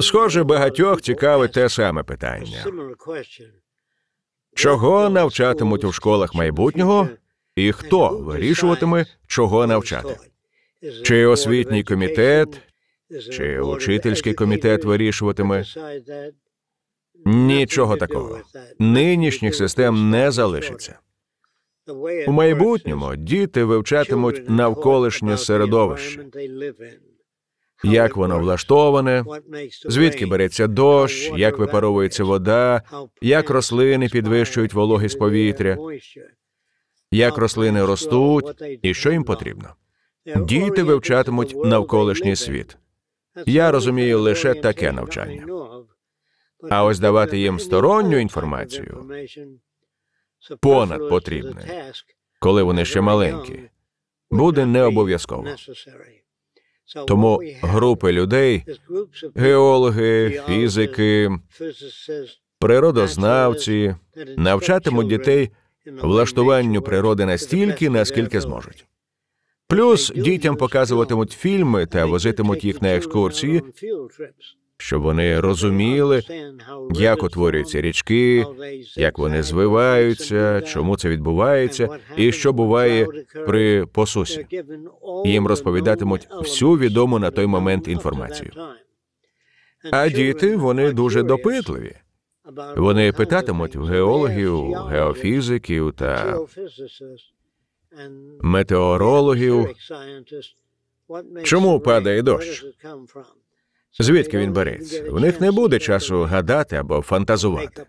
Схоже, багатьох цікавить те саме питання. Чого навчатимуть у школах майбутнього, і хто вирішуватиме, чого навчати? Чи освітній комітет, чи учительський комітет вирішуватиме? Нічого такого. Нинішніх систем не залишиться. У майбутньому діти вивчатимуть навколишнє середовище як воно влаштоване, звідки береться дощ, як випаровується вода, як рослини підвищують вологість повітря, як рослини ростуть і що їм потрібно. Діти вивчатимуть навколишній світ. Я розумію лише таке навчання. А ось давати їм сторонню інформацію понад потрібне, коли вони ще маленькі, буде не обов'язково. Тому групи людей, геологи, фізики, природознавці навчатимуть дітей влаштуванню природи настільки, наскільки зможуть. Плюс дітям показуватимуть фільми та возитимуть їх на екскурсії щоб вони розуміли, як утворюються річки, як вони звиваються, чому це відбувається, і що буває при посусі. Їм розповідатимуть всю відому на той момент інформацію. А діти вони дуже допитливі. Вони питатимуть геологів, геофізиків та метеорологів, чому падає дощ? Звідки він береться? У них не буде часу гадати або фантазувати.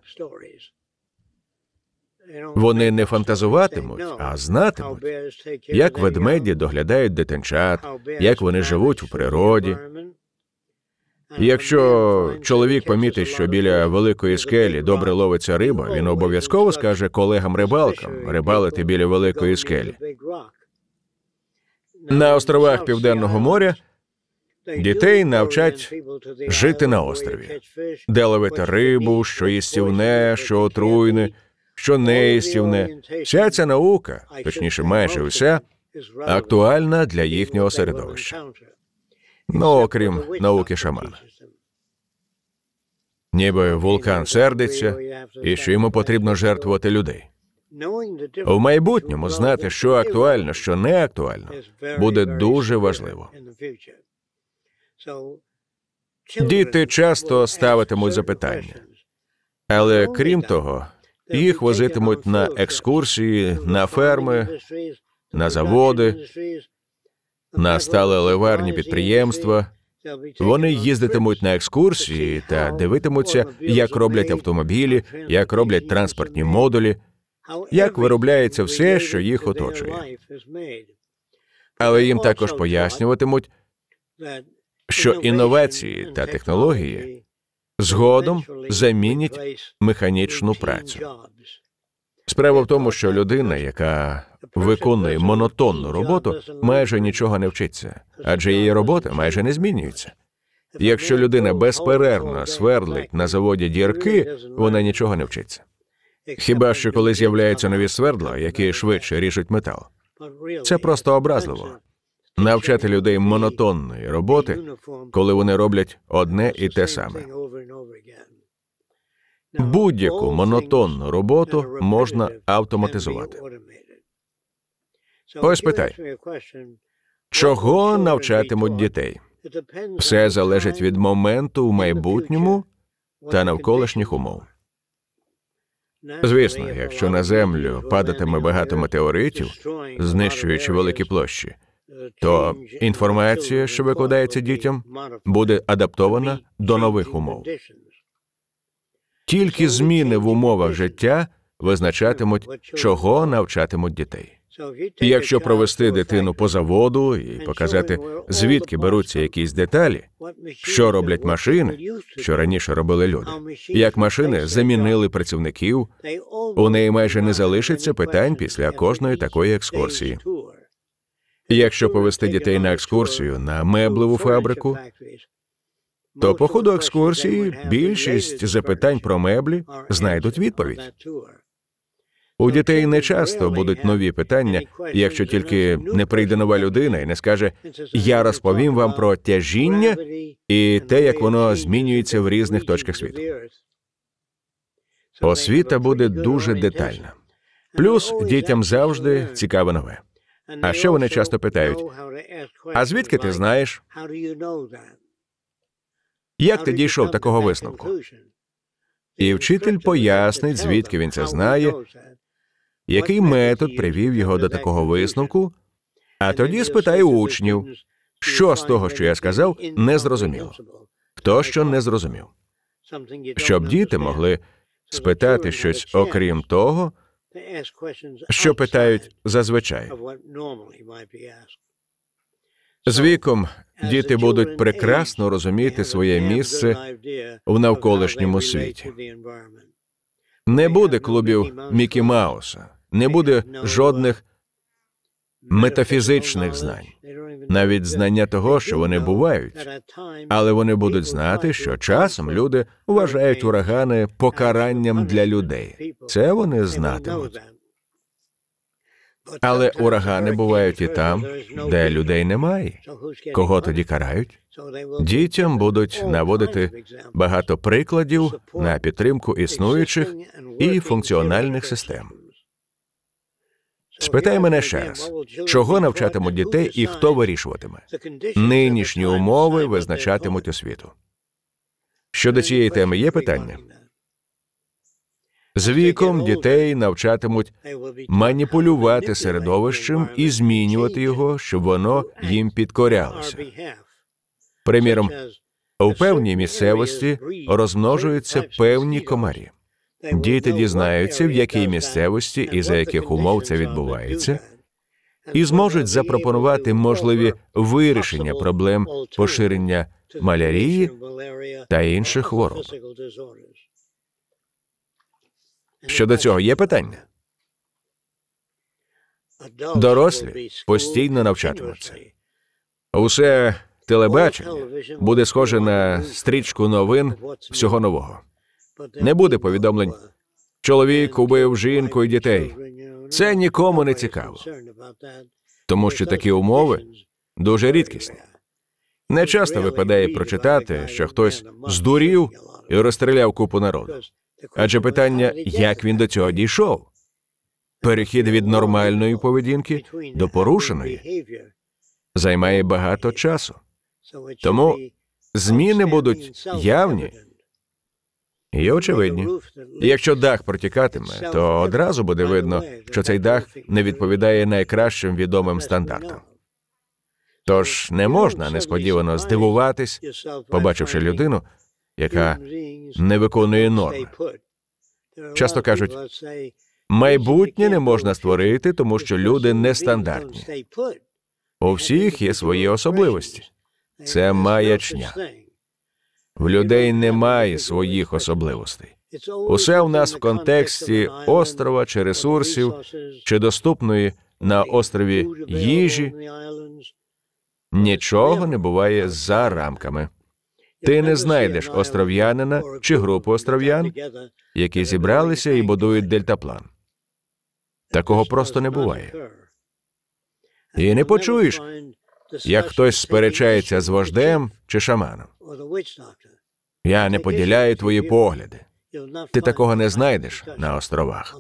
Вони не фантазуватимуть, а знатимуть, як ведмеді доглядають дитинчат, як вони живуть у природі. Якщо чоловік помітить, що біля великої скелі добре ловиться риба, він обов'язково скаже колегам рибалкам рибалити біля великої скелі. На островах Південного моря Дітей навчать жити на острові, де ловити рибу, що їстівне, що отруйне, що не Вся ця наука, точніше, майже уся, актуальна для їхнього середовища. Ну, окрім науки шамана. Ніби вулкан сердиться, і що йому потрібно жертвувати людей. В майбутньому знати, що актуально, що не актуально, буде дуже важливо. Діти часто ставитимуть запитання, але крім того, їх возитимуть на екскурсії, на ферми, на заводи, на сталеливарні підприємства. Вони їздитимуть на екскурсії та дивитимуться, як роблять автомобілі, як роблять транспортні модулі, як виробляється все, що їх оточує. Але їм також пояснюватимуть, що інновації та технології згодом замінять механічну працю. Справа в тому, що людина, яка виконує монотонну роботу, майже нічого не вчиться, адже її робота майже не змінюється. Якщо людина безперервно свердлить на заводі дірки, вона нічого не вчиться. Хіба що коли з'являються нові свердла, які швидше ріжуть метал? Це просто образливо навчати людей монотонної роботи, коли вони роблять одне і те саме. Будь-яку монотонну роботу можна автоматизувати. Ось питай, чого навчатимуть дітей? Все залежить від моменту в майбутньому та навколишніх умов. Звісно, якщо на землю падатиме багато метеоритів, знищуючи великі площі, то інформація, що викладається дітям, буде адаптована до нових умов. Тільки зміни в умовах життя визначатимуть, чого навчатимуть дітей. І Якщо провести дитину по заводу і показати, звідки беруться якісь деталі, що роблять машини, що раніше робили люди, як машини замінили працівників, у неї майже не залишиться питань після кожної такої екскурсії. Якщо повести дітей на екскурсію на меблеву фабрику, то по ходу екскурсії більшість запитань про меблі знайдуть відповідь. У дітей не часто будуть нові питання, якщо тільки не прийде нова людина і не скаже Я розповім вам про тяжіння і те, як воно змінюється в різних точках світу. Освіта буде дуже детальна. Плюс дітям завжди цікаве нове. А ще вони часто питають: а звідки ти знаєш? Як ти дійшов такого висновку? І вчитель пояснить, звідки він це знає, який метод привів його до такого висновку, а тоді спитає учнів, що з того, що я сказав, не зрозуміло. Хто що не зрозумів, щоб діти могли спитати щось окрім того, що питають зазвичай. З віком діти будуть прекрасно розуміти своє місце в навколишньому світі. Не буде клубів Мікі Мауса, не буде uh, жодних метафізичних знань навіть знання того, що вони бувають, але вони будуть знати, що часом люди вважають урагани покаранням для людей. Це вони знатимуть. Але урагани бувають і там, де людей немає. Кого тоді карають? Дітям будуть наводити багато прикладів на підтримку існуючих і функціональних систем. Спитай мене ще раз, чого навчатимуть дітей і хто вирішуватиме? Нинішні умови визначатимуть освіту. Щодо цієї теми є питання? З віком дітей навчатимуть маніпулювати середовищем і змінювати його, щоб воно їм підкорялося. Приміром, у певній місцевості розмножуються певні комарі. Діти дізнаються, в якій місцевості і за яких умов це відбувається, і зможуть запропонувати можливі вирішення проблем поширення малярії та інших хвороб. Щодо цього є питання? Дорослі постійно навчатимуться. Усе телебачення буде схоже на стрічку новин всього нового. Не буде повідомлень. Чоловік убив жінку і дітей. Це нікому не цікаво. Тому що такі умови дуже рідкісні. Не часто випадає прочитати, що хтось здурів і розстріляв купу народу. Адже питання, як він до цього дійшов, перехід від нормальної поведінки до порушеної займає багато часу. Тому зміни будуть явні Є очевидні. Якщо дах протікатиме, то одразу буде видно, що цей дах не відповідає найкращим відомим стандартам. Тож не можна несподівано здивуватись, побачивши людину, яка не виконує норми. Часто кажуть, майбутнє не можна створити, тому що люди нестандартні. У всіх є свої особливості. Це маячня. В людей немає своїх особливостей. Усе в нас в контексті острова чи ресурсів, чи доступної на острові їжі. Нічого не буває за рамками. Ти не знайдеш остров'янина чи групу остров'ян, які зібралися і будують дельтаплан. Такого просто не буває. І не почуєш, як хтось сперечається з вождем чи шаманом. Я не поділяю твої погляди. Ти такого не знайдеш на островах.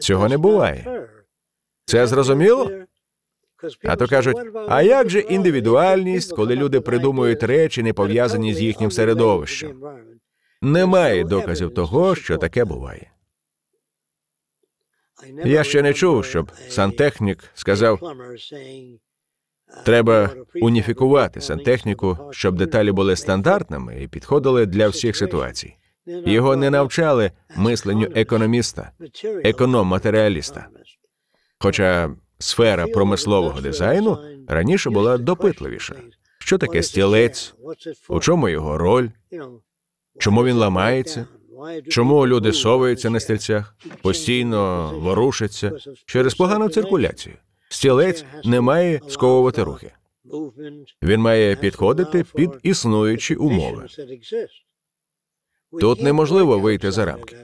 Цього не буває. Це зрозуміло? А то кажуть, а як же індивідуальність, коли люди придумують речі, не пов'язані з їхнім середовищем? Немає доказів того, що таке буває. Я ще не чув, щоб сантехнік сказав Треба уніфікувати сантехніку, щоб деталі були стандартними і підходили для всіх ситуацій. Його не навчали мисленню економіста, економ-матеріаліста. Хоча сфера промислового дизайну раніше була допитливіша. Що таке стілець? У чому його роль? Чому він ламається? Чому люди соваються на стільцях, постійно ворушаться через погану циркуляцію? Стілець не має сковувати рухи. Він має підходити під існуючі умови. Тут неможливо вийти за рамки.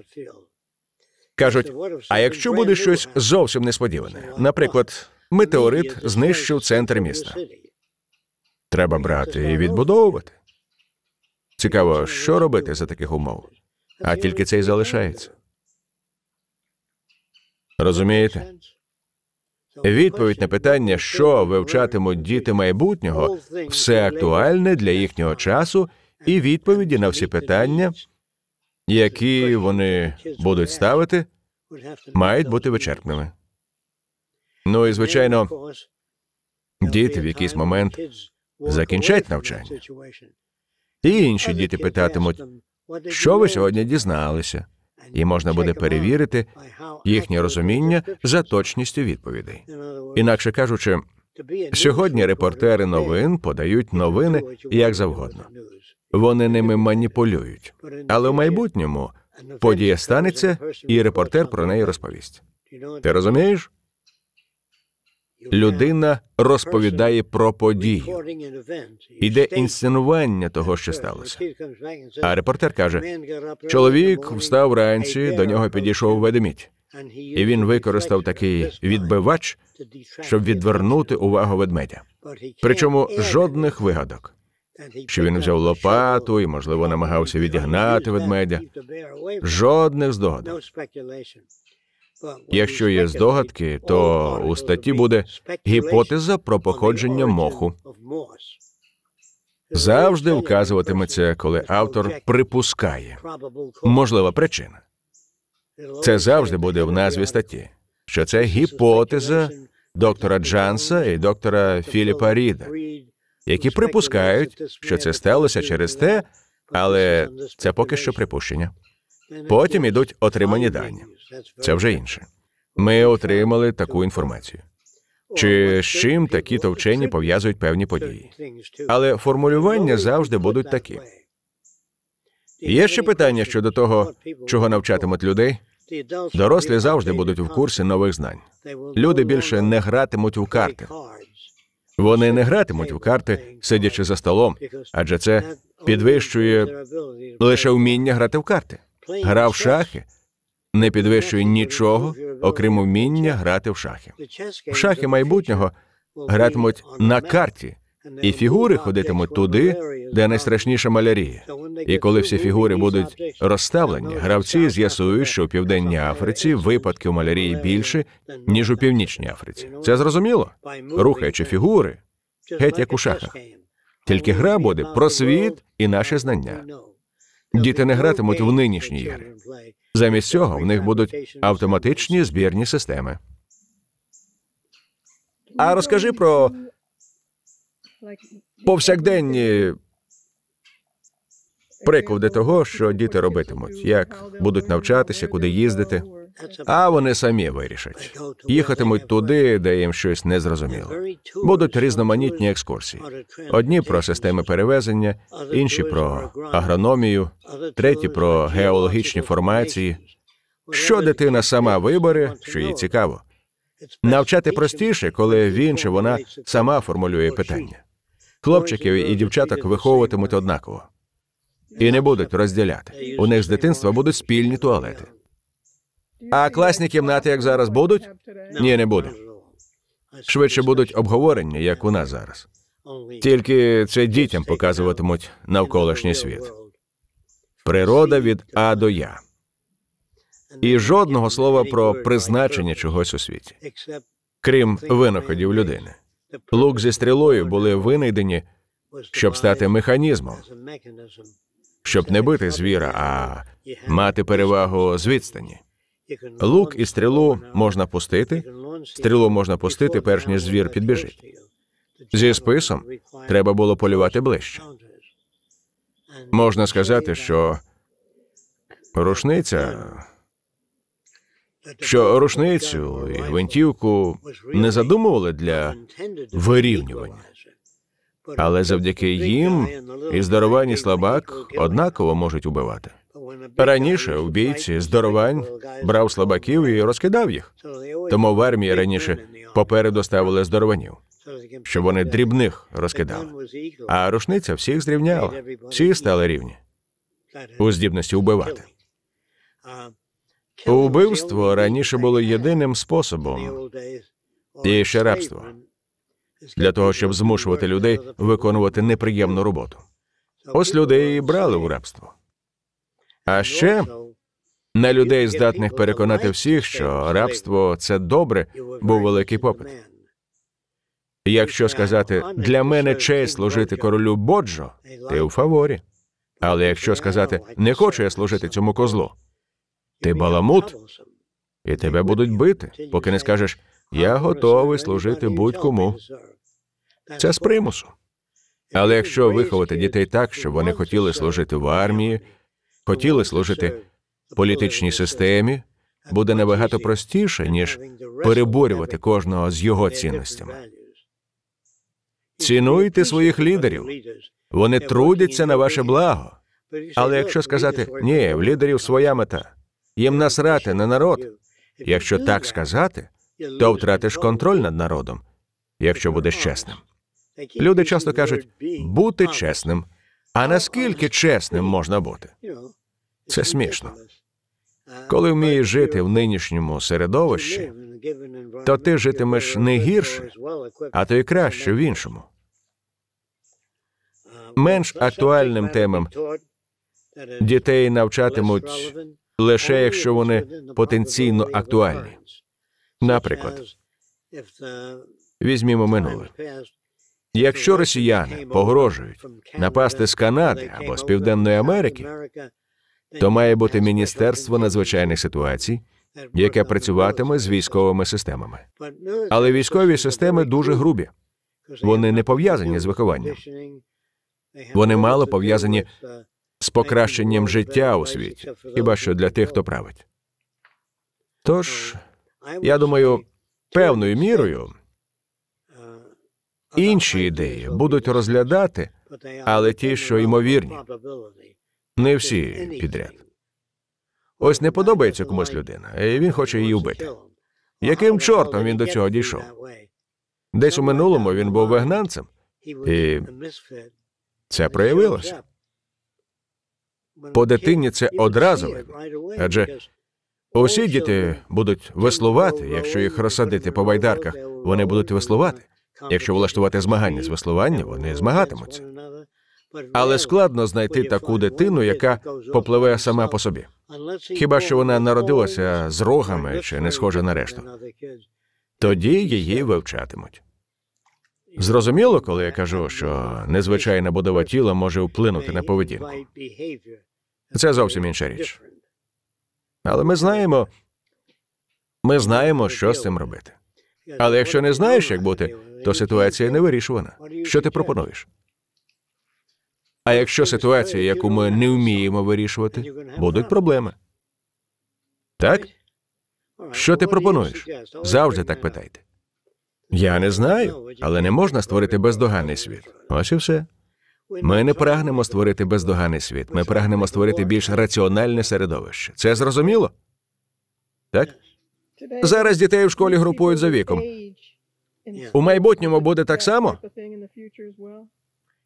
Кажуть, а якщо буде щось зовсім несподіване, наприклад, метеорит знищив центр міста. Треба брати і відбудовувати. Цікаво, що робити за таких умов, а тільки це й залишається. Розумієте? Відповідь на питання, що вивчатимуть діти майбутнього, все актуальне для їхнього часу, і відповіді на всі питання, які вони будуть ставити, мають бути вичерпними. Ну і звичайно, діти в якийсь момент закінчать навчання. І інші діти питатимуть, що ви сьогодні дізналися і можна буде перевірити їхнє розуміння за точністю відповідей. Інакше кажучи, сьогодні репортери новин подають новини як завгодно. Вони ними маніпулюють, але в майбутньому подія станеться, і репортер про неї розповість. Ти розумієш? людина розповідає про подію. Іде інсценування того, що сталося. А репортер каже: чоловік встав вранці, до нього підійшов ведмідь. І він використав такий відбивач, щоб відвернути увагу ведмедя. Причому жодних вигадок. Що він взяв лопату і, можливо, намагався відігнати ведмедя. Жодних здогадок. Якщо є здогадки, то у статті буде гіпотеза про походження моху. Завжди вказуватиметься, коли автор припускає можлива причина. Це завжди буде в назві статті, що це гіпотеза доктора Джанса і доктора Філіпа Ріда, які припускають, що це сталося через те, але це поки що припущення. Потім йдуть отримані дані. Це вже інше. Ми отримали таку інформацію. Чи з чим такі то вчені пов'язують певні події? Але формулювання завжди будуть такі. Є ще питання щодо того, чого навчатимуть людей. Дорослі завжди будуть в курсі нових знань. Люди більше не гратимуть у карти. Вони не гратимуть в карти, сидячи за столом, адже це підвищує лише вміння грати в карти. Гра в шахи не підвищує нічого, окрім вміння грати в шахи. В шахи майбутнього гратимуть на карті, і фігури ходитимуть туди, де найстрашніша малярія. І коли всі фігури будуть розставлені, гравці з'ясують, що у південній Африці випадків малярії більше ніж у північній Африці. Це зрозуміло, рухаючи фігури, геть як у шахах. Тільки гра буде про світ і наше знання. Діти не гратимуть в нинішні ігри. Замість цього в них будуть автоматичні збірні системи. А розкажи про повсякденні приклади того, що діти робитимуть, як будуть навчатися, куди їздити а вони самі вирішать. Їхатимуть туди, де їм щось не зрозуміло. Будуть різноманітні екскурсії. Одні про системи перевезення, інші про агрономію, треті про геологічні формації. Що дитина сама вибере, що їй цікаво. Навчати простіше, коли він чи вона сама формулює питання. Хлопчиків і дівчаток виховуватимуть однаково і не будуть розділяти. У них з дитинства будуть спільні туалети. А класні кімнати, як зараз, будуть? Ні, не буде. Швидше будуть обговорення, як у нас зараз. Тільки це дітям показуватимуть навколишній світ. Природа від А до Я. І жодного слова про призначення чогось у світі, крім винаходів людини. Лук зі стрілою були винайдені, щоб стати механізмом, щоб не бити звіра, а мати перевагу з відстані. Лук і стрілу можна пустити. Стрілу можна пустити, перш ніж звір підбіжить. Зі списом треба було полювати ближче. Можна сказати, що рушниця, що рушницю і гвинтівку не задумували для вирівнювання, але завдяки їм і здоровані слабак однаково можуть убивати. Раніше у бійці з брав слабаків і розкидав їх. Тому в армії раніше попереду ставили здорованів, щоб вони дрібних розкидали. А рушниця всіх зрівняла, всі стали рівні у здібності вбивати. Убивство раніше було єдиним способом і ще рабство для того, щоб змушувати людей виконувати неприємну роботу. Ось людей і брали у рабство. А ну, ще на людей, здатних переконати всіх, що рабство це добре, був великий попит. Якщо сказати для мене честь служити королю Боджо, ти у фаворі. Але тобто якщо сказати не хочу я служити цьому козлу, ти баламут, і тебе будуть бити, поки не скажеш я готовий служити будь-кому. Це з примусу. Але якщо виховати дітей так, щоб вони хотіли служити в армії хотіли служити політичній системі, буде набагато простіше, ніж переборювати кожного з його цінностями. Цінуйте своїх лідерів, вони трудяться на ваше благо. Але якщо сказати ні, в лідерів своя мета, їм насрати на народ. Якщо так сказати, то втратиш контроль над народом, якщо будеш чесним. Люди часто кажуть бути чесним. А наскільки чесним можна бути? Це смішно. Коли вмієш жити в нинішньому середовищі, то ти житимеш не гірше, а то й краще в іншому. Менш актуальним темам дітей навчатимуть лише якщо вони потенційно актуальні. Наприклад, візьмімо минуле. Якщо росіяни погрожують напасти з Канади або з Південної Америки, то має бути міністерство надзвичайних ситуацій, яке працюватиме з військовими системами. Але військові системи дуже грубі, вони не пов'язані з вихованням. Вони мало пов'язані з покращенням життя у світі, хіба що для тих, хто править. Тож я думаю, певною мірою Інші ідеї будуть розглядати, але ті, що ймовірні, не всі підряд. Ось не подобається комусь людина, і він хоче її вбити. Яким чортом він до цього дійшов? Десь у минулому він був вигнанцем, і це проявилося. По дитині це одразу видно, адже усі діти будуть веслувати, якщо їх розсадити по байдарках, вони будуть веслувати. Якщо влаштувати змагання з веслування, вони змагатимуться. Але складно знайти таку дитину, яка попливе сама по собі. Хіба що вона народилася з рогами чи не схожа на решту? Тоді її вивчатимуть. Зрозуміло, коли я кажу, що незвичайна будова тіла може вплинути на поведінку. Це зовсім інша річ. Але ми знаємо, ми знаємо, що з цим робити. Але якщо не знаєш, як бути, то ситуація не вирішувана. Що ти пропонуєш? А якщо ситуація, яку ми не вміємо вирішувати, будуть проблеми. Так? Що ти пропонуєш? Завжди так питайте. Я не знаю, але не можна створити бездоганний світ. Ось і все. Ми не прагнемо створити бездоганний світ. Ми прагнемо створити більш раціональне середовище. Це зрозуміло? Так? Зараз дітей в школі групують за віком. У майбутньому буде так само?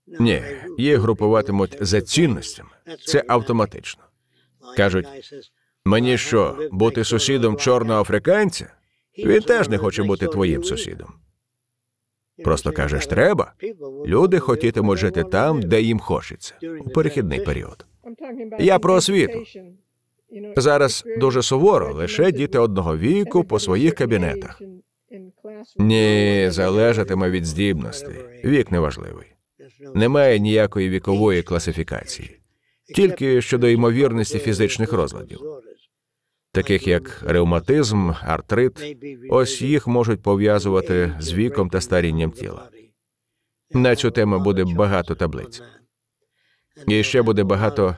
Ні, їх групуватимуть за цінностями. Це автоматично. Кажуть, мені що, бути сусідом чорного африканця? Він теж не хоче бути твоїм сусідом. Просто кажеш, треба. Люди хотітимуть жити там, де їм хочеться, у перехідний період. Я про освіту. Зараз дуже суворо лише діти одного віку по своїх кабінетах. Ні, залежатиме від здібностей. Вік неважливий. Немає ніякої вікової класифікації, тільки щодо ймовірності фізичних розладів, таких як ревматизм, артрит, ось їх можуть пов'язувати з віком та старінням тіла. На цю тему буде багато таблиць. І ще буде багато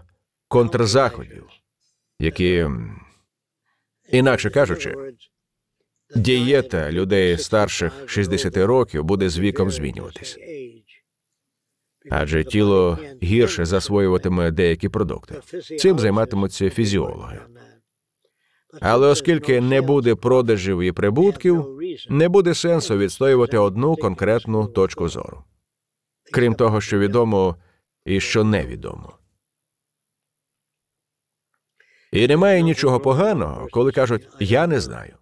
контрзаходів, які, інакше кажучи, Дієта людей старших 60 років буде з віком змінюватись, адже тіло гірше засвоюватиме деякі продукти. Цим займатимуться фізіологи. Але оскільки не буде продажів і прибутків, не буде сенсу відстоювати одну конкретну точку зору, крім того, що відомо і що невідомо. І немає нічого поганого, коли кажуть я не знаю.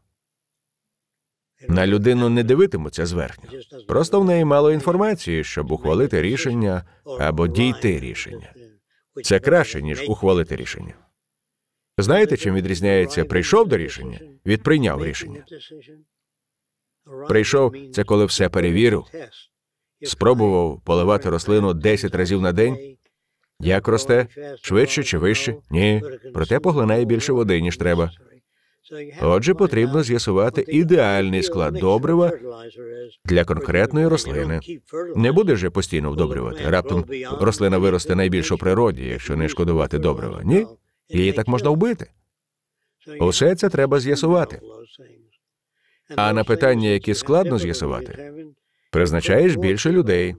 На людину не дивитимуться зверхньо. Просто в неї мало інформації, щоб ухвалити рішення або дійти рішення. Це краще, ніж ухвалити рішення. Знаєте, чим відрізняється прийшов до рішення від прийняв рішення? Прийшов це коли все перевірив, спробував поливати рослину 10 разів на день. Як росте швидше чи вище? Ні. Проте поглинає більше води, ніж треба. Отже, потрібно з'ясувати ідеальний склад добрива для конкретної рослини. Не буде же постійно вдобрювати. Раптом рослина виросте найбільш у природі, якщо не шкодувати добрива. Ні, її так можна вбити. Усе це треба з'ясувати. А на питання, які складно з'ясувати, призначаєш більше людей.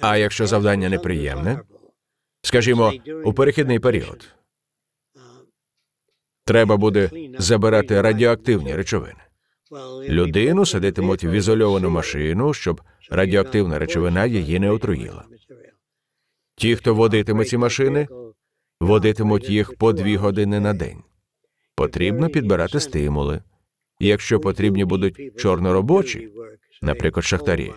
А якщо завдання неприємне, скажімо, у перехідний період. Треба буде забирати радіоактивні речовини. Людину садитимуть в ізольовану машину, щоб радіоактивна речовина її не отруїла. Ті, хто водитиме ці машини, водитимуть їх по дві години на день. Потрібно підбирати стимули. Якщо потрібні будуть чорноробочі, наприклад, шахтарі,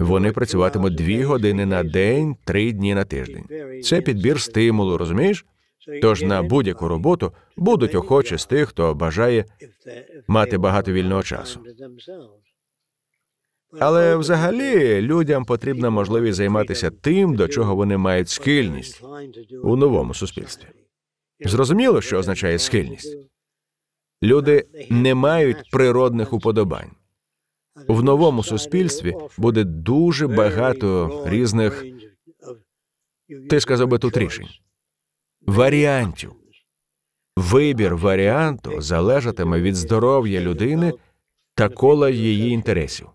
вони працюватимуть дві години на день, три дні на тиждень. Це підбір стимулу, розумієш? Тож на будь-яку роботу будуть охочі з тих, хто бажає мати багато вільного часу. Але взагалі людям потрібна можливість займатися тим, до чого вони мають схильність у новому суспільстві. Зрозуміло, що означає схильність. Люди не мають природних уподобань. В новому суспільстві буде дуже багато різних ти сказав би тут рішень варіантів. Вибір варіанту залежатиме від здоров'я людини та кола її інтересів.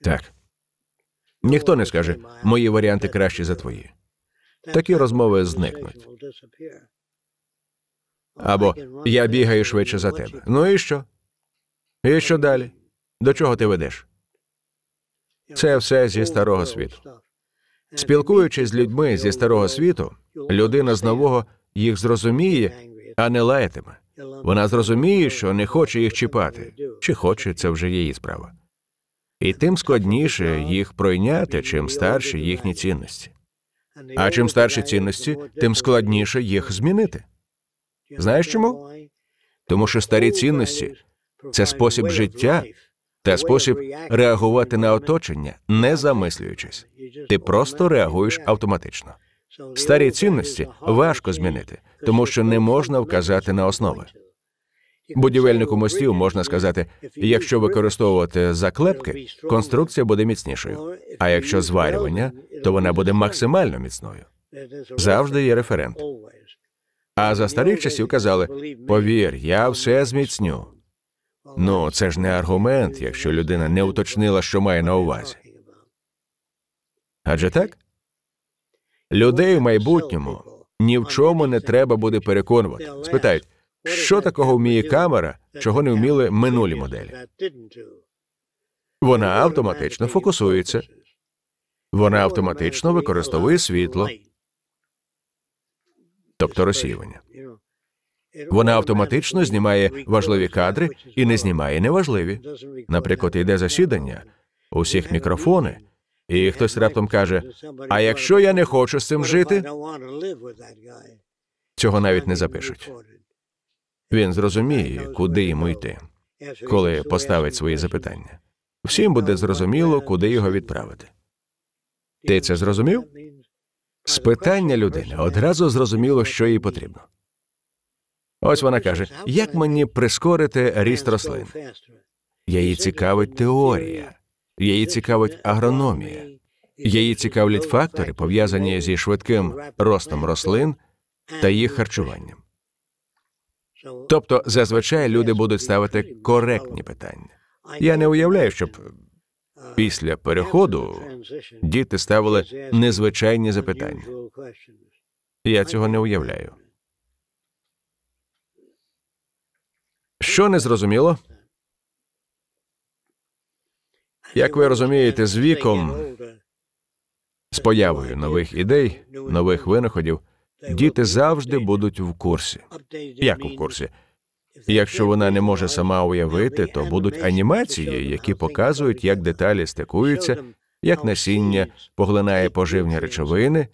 Так. Ніхто не скаже, мої варіанти кращі за твої. Такі розмови зникнуть. Або я бігаю швидше за тебе. Ну і що? І що далі? До чого ти ведеш? Це все зі старого світу. Спілкуючись з людьми зі старого світу, людина з нового їх зрозуміє, а не лаятиме. Вона зрозуміє, що не хоче їх чіпати, чи хоче це вже її справа. І тим складніше їх пройняти, чим старші їхні цінності. А чим старші цінності, тим складніше їх змінити. Знаєш чому? Тому що старі цінності це спосіб життя, та спосіб реагувати на оточення, не замислюючись. Ти просто реагуєш автоматично. Старі цінності важко змінити, тому що не можна вказати на основи. Будівельнику мостів можна сказати, якщо використовувати заклепки, конструкція буде міцнішою. А якщо зварювання, то вона буде максимально міцною. Завжди є референт. А за старих часів казали: повір, я все зміцню. Ну, це ж не аргумент, якщо людина не уточнила, що має на увазі. Адже так? Людей в майбутньому ні в чому не треба буде переконувати. Спитають, що такого вміє камера, чого не вміли минулі моделі? Вона автоматично фокусується, вона автоматично використовує світло, тобто розсіювання. Вона автоматично знімає важливі кадри і не знімає неважливі. Наприклад, йде засідання, усіх мікрофони, і хтось раптом каже: А якщо я не хочу з цим жити, цього навіть не запишуть. Він зрозуміє, куди йому йти, коли поставить свої запитання. Всім буде зрозуміло, куди його відправити. Ти це зрозумів? З питання людини одразу зрозуміло, що їй потрібно. Ось вона каже: як мені прискорити ріст рослин? Її цікавить теорія, її цікавить агрономія, її цікавлять фактори, пов'язані зі швидким ростом рослин та їх харчуванням. Тобто, зазвичай люди будуть ставити коректні питання. Я не уявляю, щоб після переходу діти ставили незвичайні запитання. Я цього не уявляю. Що не зрозуміло? Як ви розумієте, з віком, з появою нових ідей, нових винаходів, діти завжди будуть в курсі. Як в курсі? Якщо вона не може сама уявити, то будуть анімації, які показують, як деталі стикуються, як насіння поглинає поживні речовини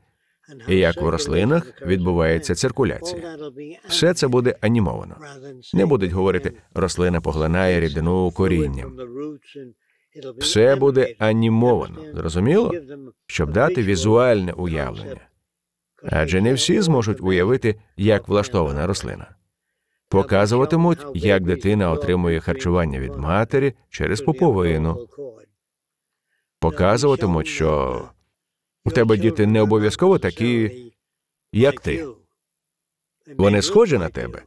і як в рослинах відбувається циркуляція. Все це буде анімовано. Не будуть говорити, рослина поглинає рідину корінням. Все буде анімовано, зрозуміло? Щоб дати візуальне уявлення. Адже не всі зможуть уявити, як влаштована рослина. Показуватимуть, як дитина отримує харчування від матері через пуповину. Показуватимуть, що у тебе діти не обов'язково такі, як ти. Вони схожі на тебе,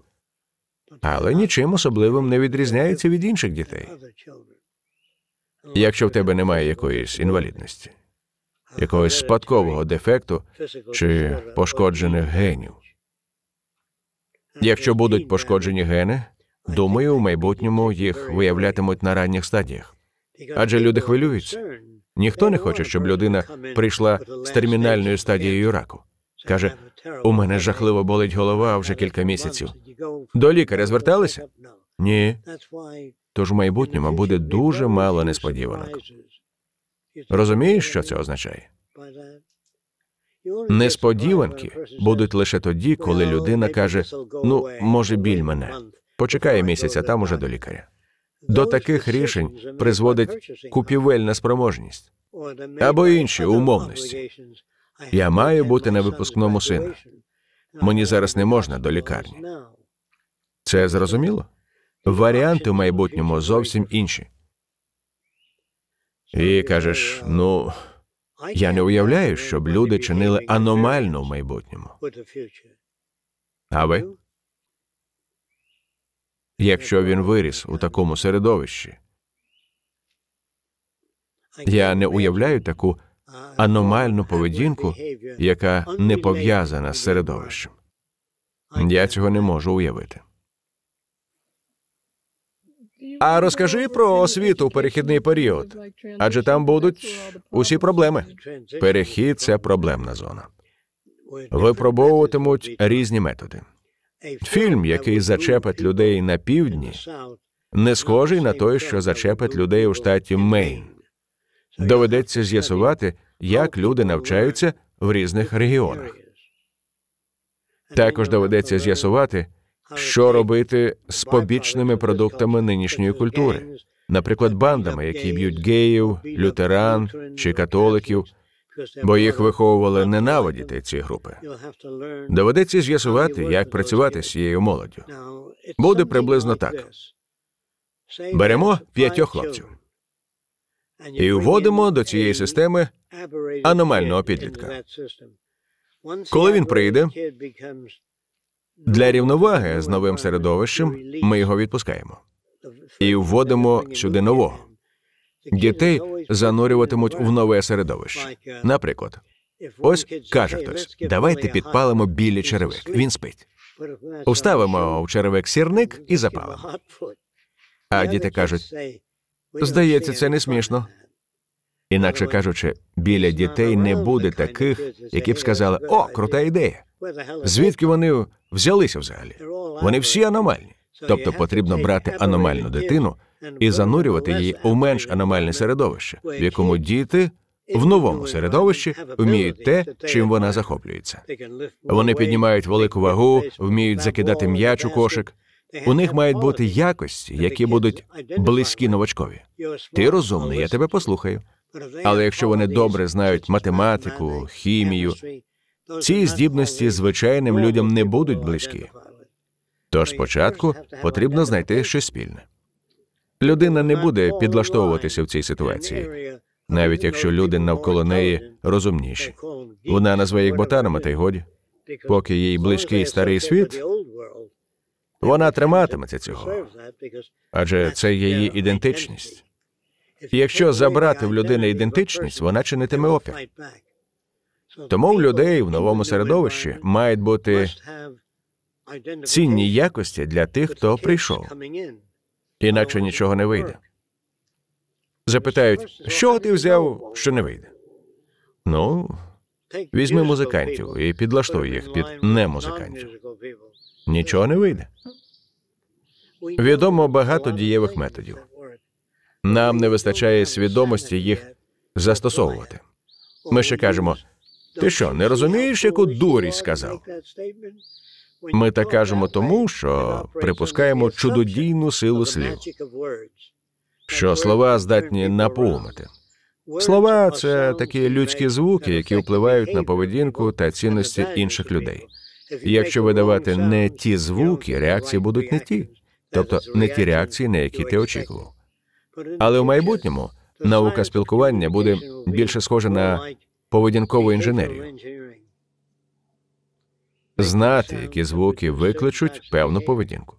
але нічим особливим не відрізняються від інших дітей. Якщо в тебе немає якоїсь інвалідності, якогось спадкового дефекту чи пошкоджених генів. Якщо будуть пошкоджені гени, думаю, в майбутньому їх виявлятимуть на ранніх стадіях. Адже люди хвилюються. Ніхто не хоче, щоб людина прийшла з термінальною стадією раку. Каже, у мене жахливо болить голова вже кілька місяців. До лікаря зверталися? Ні. Тож в майбутньому буде дуже мало несподіванок. Розумієш, що це означає? Несподіванки будуть лише тоді, коли людина каже: ну, може, біль мене. Почекає місяця, там уже до лікаря. До таких рішень призводить купівельна спроможність або інші умовності. Я маю бути на випускному сина. Мені зараз не можна до лікарні. Це зрозуміло? Варіанти в майбутньому зовсім інші. І кажеш, ну я не уявляю, щоб люди чинили аномально в майбутньому. А ви? якщо він виріс у такому середовищі. Я не уявляю таку аномальну поведінку, яка не пов'язана з середовищем. Я цього не можу уявити. А розкажи про освіту у перехідний період, адже там будуть усі проблеми. Перехід це проблемна зона. Випробовуватимуть різні методи. Фільм, який зачепить людей на півдні, не схожий на той, що зачепить людей у штаті Мейн. Доведеться з'ясувати, як люди навчаються в різних регіонах. Також доведеться з'ясувати, що робити з побічними продуктами нинішньої культури, наприклад, бандами, які б'ють геїв, лютеран чи католиків бо їх виховували ненавидіти ці групи. Доведеться з'ясувати, як працювати з цією молоддю. Буде приблизно так: беремо п'ятьох хлопців і вводимо до цієї системи аномального підлітка. Коли він прийде, для рівноваги з новим середовищем ми його відпускаємо і вводимо сюди нового дітей, занурюватимуть в нове середовище. Наприклад, ось каже хтось: давайте підпалимо білі черевик. Він спить. Уставимо в черевик сірник і запалимо. А діти кажуть: здається, це не смішно. Інакше кажучи, біля дітей не буде таких, які б сказали, о, крута ідея. Звідки вони взялися взагалі? Вони всі аномальні. Тобто потрібно брати аномальну дитину і занурювати її у менш аномальне середовище, в якому діти в новому середовищі вміють те, чим вона захоплюється. Вони піднімають велику вагу, вміють закидати м'яч у кошик. У них мають бути якості, які будуть близькі новачкові. Ти розумний, я тебе послухаю. Але якщо вони добре знають математику, хімію, ці здібності звичайним людям не будуть близькі. Тож спочатку потрібно знайти щось спільне. Людина не буде підлаштовуватися в цій ситуації, навіть якщо люди навколо неї розумніші. Вона назве їх ботанами, та й годі. Поки їй близький старий світ, вона триматиметься цього, адже це її ідентичність. якщо забрати в людини ідентичність, вона чинитиме опір. Тому у людей в новому середовищі мають бути цінні якості для тих, хто прийшов, інакше нічого не вийде. Запитають, що ти взяв, що не вийде. Ну, візьми музикантів і підлаштуй їх під немузикантів. Нічого не вийде. Відомо багато дієвих методів. Нам не вистачає свідомості їх застосовувати. Ми ще кажемо: ти що, не розумієш, яку дурість сказав? Ми так кажемо тому, що припускаємо чудодійну силу слів, що слова здатні наповнити. Слова це такі людські звуки, які впливають на поведінку та цінності інших людей. Якщо видавати не ті звуки, реакції будуть не ті, тобто не ті реакції, на які ти очікував. Але в майбутньому наука спілкування буде більше схожа на поведінкову інженерію знати, які звуки викличуть певну поведінку.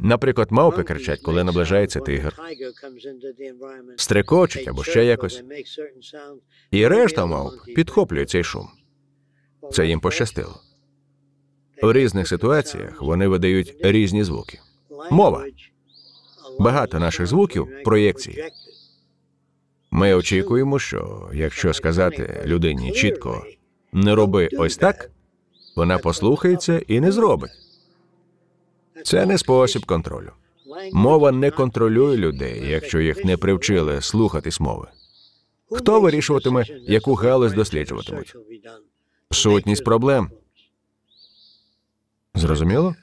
Наприклад, мавпи кричать, коли наближається тигр, стрекочуть або ще якось. І решта мавп підхоплює цей шум. Це їм пощастило. В різних ситуаціях вони видають різні звуки. Мова. Багато наших звуків проєкції. Ми очікуємо, що якщо сказати людині чітко не роби ось так, вона послухається і не зробить. Це не спосіб контролю. Мова не контролює людей, якщо їх не привчили слухатись мови. Хто вирішуватиме, яку галузь досліджуватимуть? Сутність проблем. Зрозуміло?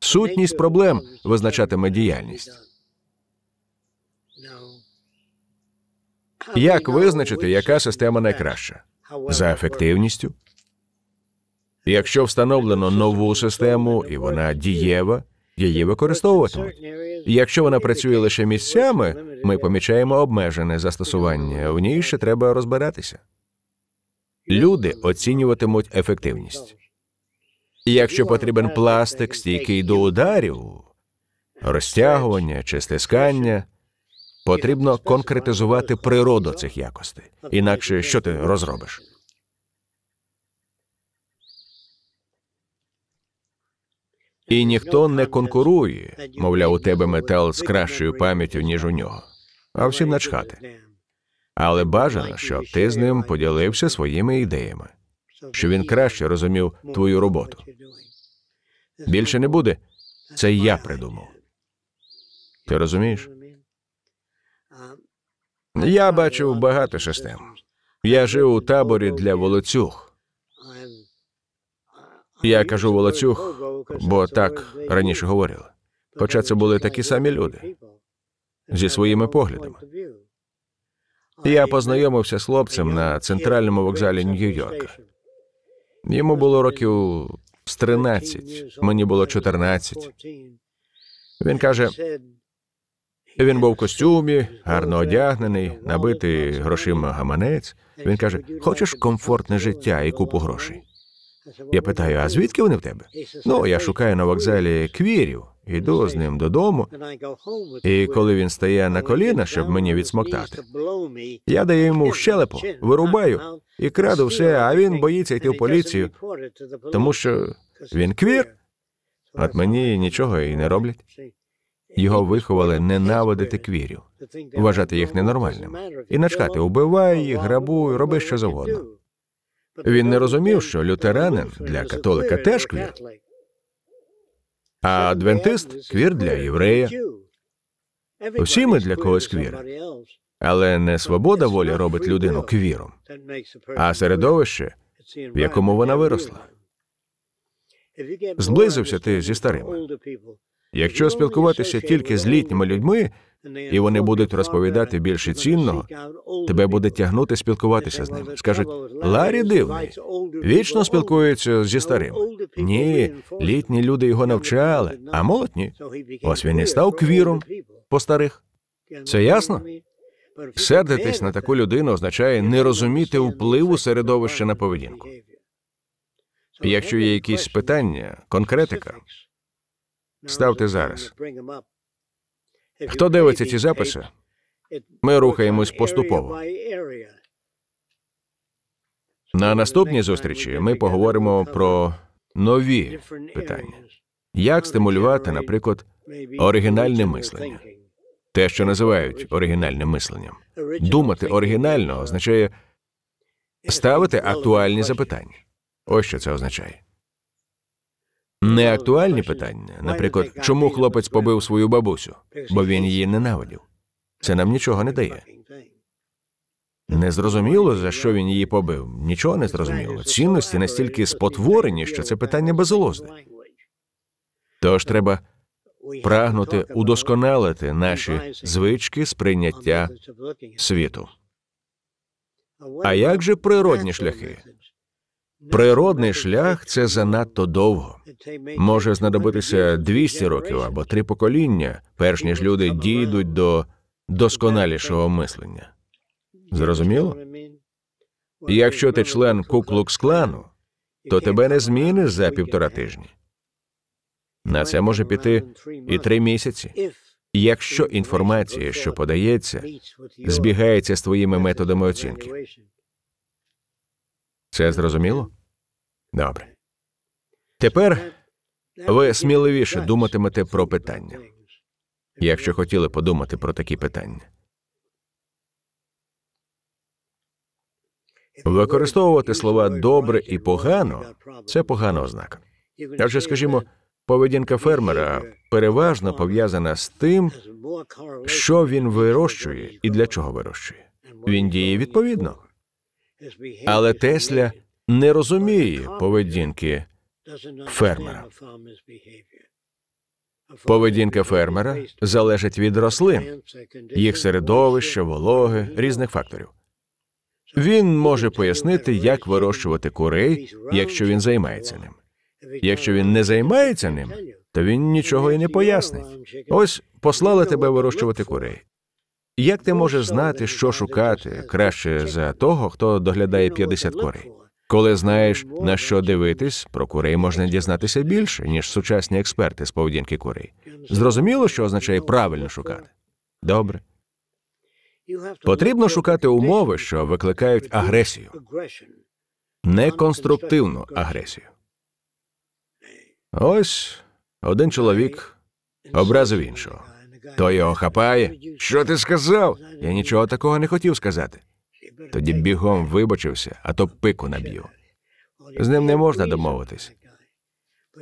Сутність проблем визначатиме діяльність. Як визначити, яка система найкраща? за ефективністю. Якщо встановлено нову систему і вона дієва, її використовуватимуть. Якщо вона працює лише місцями, ми помічаємо обмежене застосування. В ній ще треба розбиратися. Люди оцінюватимуть ефективність. Якщо потрібен пластик, стійкий до ударів, розтягування чи стискання. Потрібно конкретизувати природу цих якостей. Інакше що ти розробиш? І ніхто не конкурує, мовляв, у тебе метал з кращою пам'яттю, ніж у нього, а всім начхати. Але бажано, щоб ти з ним поділився своїми ідеями, щоб він краще розумів твою роботу. Більше не буде. Це я придумав. Ти розумієш? Я бачив багато систем. Я жив у таборі для волоцюг. Я кажу волоцюг, бо так раніше говорили. Хоча це були такі самі люди зі своїми поглядами. Я познайомився з хлопцем на центральному вокзалі Нью-Йорка. Йому було років з 13, мені було 14. Він каже: він був в костюмі, гарно одягнений, набитий грошима гаманець. Він каже: Хочеш комфортне життя і купу грошей? Я питаю: а звідки вони в тебе? Ну, я шукаю на вокзалі квірів, йду з ним додому. І коли він стає на коліна, щоб мені відсмоктати, я даю йому щелепу, вирубаю і краду все, а він боїться йти в поліцію, тому що він квір. От мені нічого і не роблять. Його виховали ненавидити квірів, вважати їх ненормальними і начкати убивай, їх, грабуй, роби що завгодно. Він не розумів, що лютеранин для католика теж квір, а адвентист квір для єврея. Усі ми для когось квір. Але не свобода волі робить людину квіром, а середовище, в якому вона виросла. Зблизився ти зі старими. Якщо спілкуватися тільки з літніми людьми, і вони будуть розповідати більше цінного, тебе буде тягнути спілкуватися з ними. Скажуть, Ларі дивний, вічно спілкується зі старим. Ні, літні люди його навчали, а молодь Ось він і став квіром по старих. Це ясно? Сердитись на таку людину означає не розуміти впливу середовища на поведінку. Якщо є якісь питання, конкретика, Ставте зараз. Хто дивиться ці записи? Ми рухаємось поступово. На наступній зустрічі ми поговоримо про нові питання: як стимулювати, наприклад, оригінальне мислення, те, що називають оригінальним мисленням. Думати оригінально означає ставити актуальні запитання. Ось що це означає. Неактуальні питання, наприклад, чому хлопець побив свою бабусю, бо він її ненавидів. Це нам нічого не дає. Не зрозуміло, за що він її побив. Нічого не зрозуміло. Цінності настільки спотворені, що це питання безолозне. Тож треба прагнути удосконалити наші звички сприйняття світу. А як же природні шляхи? Природний шлях це занадто довго. Може знадобитися 200 років або три покоління, перш ніж люди дійдуть до досконалішого мислення. Зрозуміло? Якщо ти член куклукс клану, то тебе не зміниш за півтора тижні. На це може піти і три місяці. Якщо інформація, що подається, збігається з твоїми методами оцінки. Це зрозуміло? Добре. Тепер ви сміливіше думатимете про питання, якщо хотіли подумати про такі питання. Використовувати слова добре і погано це погана ознака. Адже, скажімо, поведінка фермера переважно пов'язана з тим, що він вирощує і для чого вирощує. Він діє відповідно. Але Тесля не розуміє поведінки фермера. Поведінка фермера залежить від рослин, їх середовища, вологи, різних факторів. Він може пояснити, як вирощувати курей, якщо він займається ним. Якщо він не займається ним, то він нічого і не пояснить. Ось послали тебе вирощувати курей. Як ти можеш знати, що шукати краще за того, хто доглядає 50 курей? Коли знаєш на що дивитись, про курей можна дізнатися більше, ніж сучасні експерти з поведінки курей. Зрозуміло, що означає правильно шукати. Добре. Потрібно шукати умови, що викликають агресію, неконструктивну агресію. Ось один чоловік образив іншого. Той його хапає. Що ти сказав? Я нічого такого не хотів сказати. Тоді бігом вибачився, а то пику наб'ю. З ним не можна домовитись.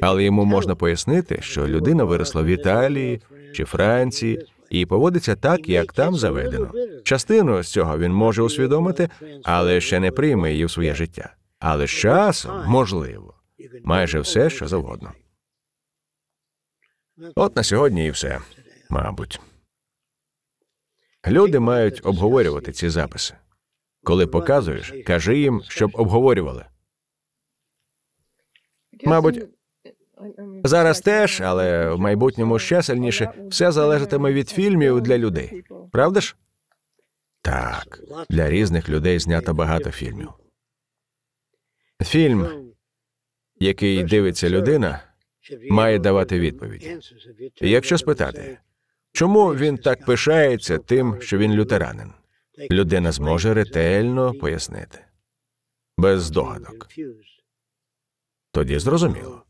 Але йому можна пояснити, що людина виросла в Італії чи Франції і поводиться так, як там заведено. Частину з цього він може усвідомити, але ще не прийме її в своє життя. Але з часом можливо, майже все, що завгодно. От на сьогодні і все, мабуть. Люди мають обговорювати ці записи. Коли показуєш, кажи їм, щоб обговорювали. Мабуть, зараз теж, але в майбутньому ще сильніше все залежатиме від фільмів для людей. Правда ж? Так, для різних людей знято багато фільмів. Фільм, який дивиться людина, має давати відповіді. Якщо спитати, чому він так пишається тим, що він лютеранин? людина зможе ретельно пояснити без здогадок. Тоді зрозуміло.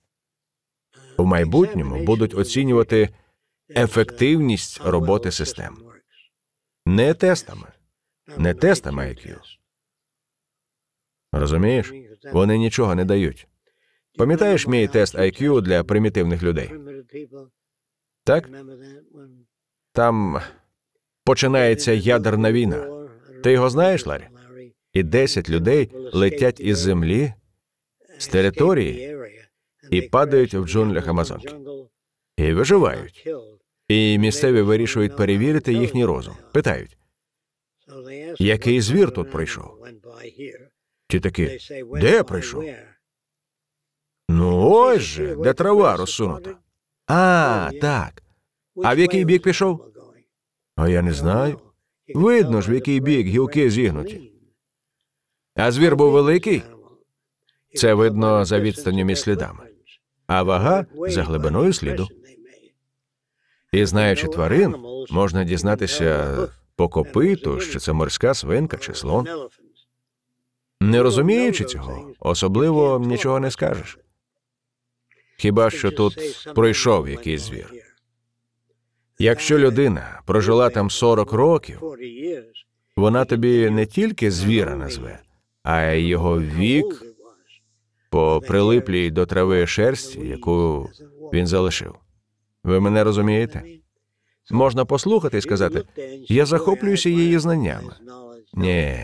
В майбутньому будуть оцінювати ефективність роботи систем не тестами, не тестами IQ. Розумієш? Вони нічого не дають. Пам'ятаєш мій тест IQ для примітивних людей? Так? Там починається ядерна війна. Ти його знаєш, Ларі? І 10 людей летять із землі, з території і падають в джунглях Амазонки. І виживають. І місцеві вирішують перевірити їхній розум. Питають який звір тут прийшов? Ті такі, де прийшов? Ну, ось же, де трава розсунута. А, так. А в який бік пішов? А я не знаю. Видно ж, в який бік гілки зігнуті. А звір був великий. Це видно за відстанню між слідами, а вага за глибиною сліду. І знаючи тварин, можна дізнатися по копиту, що це морська свинка чи слон. Не розуміючи цього, особливо нічого не скажеш. Хіба що тут пройшов якийсь звір? Якщо людина прожила там 40 років, вона тобі не тільки звіра назве, а його вік по прилиплій до трави шерсті, яку він залишив. Ви мене розумієте? Можна послухати і сказати, я захоплююся її знаннями. Ні,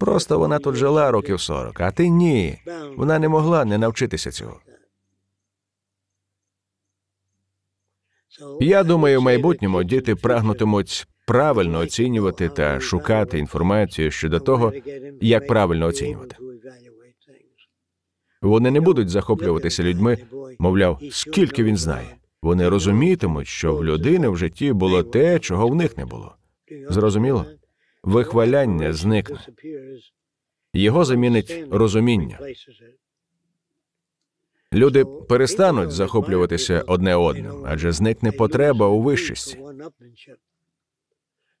просто вона тут жила років 40, а ти ні. Вона не могла не навчитися цього. Я думаю, в майбутньому діти прагнутимуть правильно оцінювати та шукати інформацію щодо того, як правильно оцінювати. Вони не будуть захоплюватися людьми, мовляв, скільки він знає. Вони розумітимуть, що в людини в житті було те, чого в них не було. Зрозуміло? Вихваляння зникне. Його замінить розуміння. Люди перестануть захоплюватися одне одним, адже зникне потреба у вищості.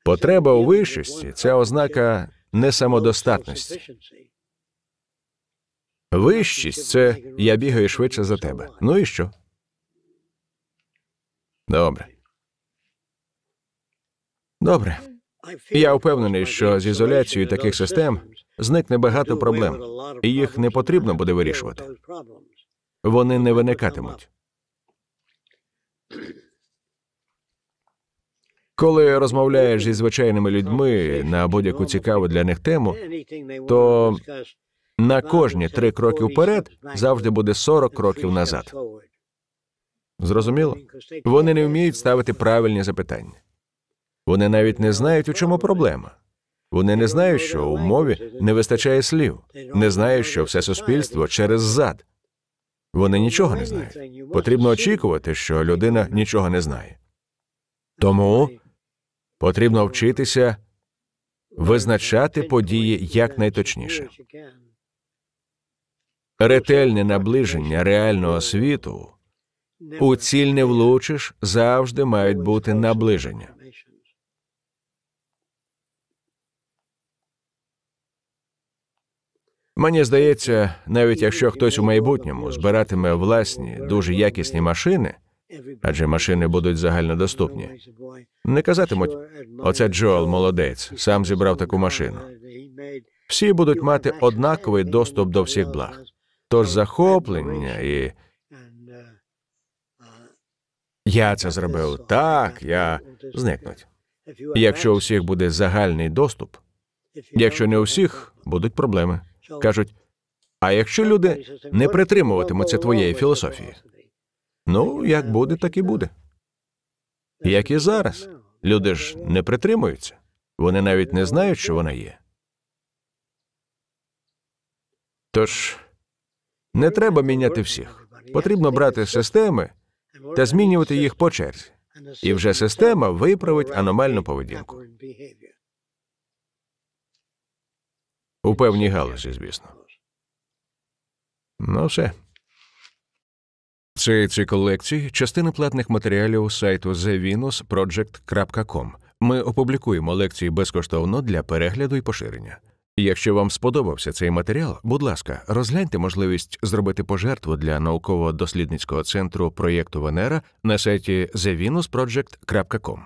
Потреба у вищості це ознака несамодостатності. Вищість це я бігаю швидше за тебе. Ну і що? Добре. Добре. Я впевнений, що з ізоляцією таких систем зникне багато проблем, і їх не потрібно буде вирішувати. Вони не виникатимуть. Коли розмовляєш зі звичайними людьми на будь-яку цікаву для них тему, то на кожні три кроки вперед завжди буде 40 кроків назад. Зрозуміло? Вони не вміють ставити правильні запитання. Вони навіть не знають, у чому проблема. Вони не знають, що у мові не вистачає слів, не знають, що все суспільство через зад. Вони нічого не знають. Потрібно очікувати, що людина нічого не знає. Тому потрібно вчитися визначати події якнайточніше. Ретельне наближення реального світу у ціль не влучиш завжди мають бути наближення. Мені здається, навіть якщо хтось у майбутньому збиратиме власні дуже якісні машини, адже машини будуть загальнодоступні, не казатимуть, оце Джоел молодець, сам зібрав таку машину. Всі будуть мати однаковий доступ до всіх благ. Тож захоплення і я це зробив так, я зникнуть. Якщо у всіх буде загальний доступ, якщо не у всіх будуть проблеми. Кажуть, а якщо люди не притримуватимуться твоєї філософії, ну як буде, так і буде. Як і зараз, люди ж не притримуються, вони навіть не знають, що вона є. Тож не треба міняти всіх. Потрібно брати системи та змінювати їх по черзі. І вже система виправить аномальну поведінку. У певній галузі, звісно. Ну, все. Це ці колекції частини платних матеріалів сайту thevenusproject.com. Ми опублікуємо лекції безкоштовно для перегляду і поширення. Якщо вам сподобався цей матеріал, будь ласка, розгляньте можливість зробити пожертву для науково-дослідницького центру проєкту Венера на сайті thevenusproject.com.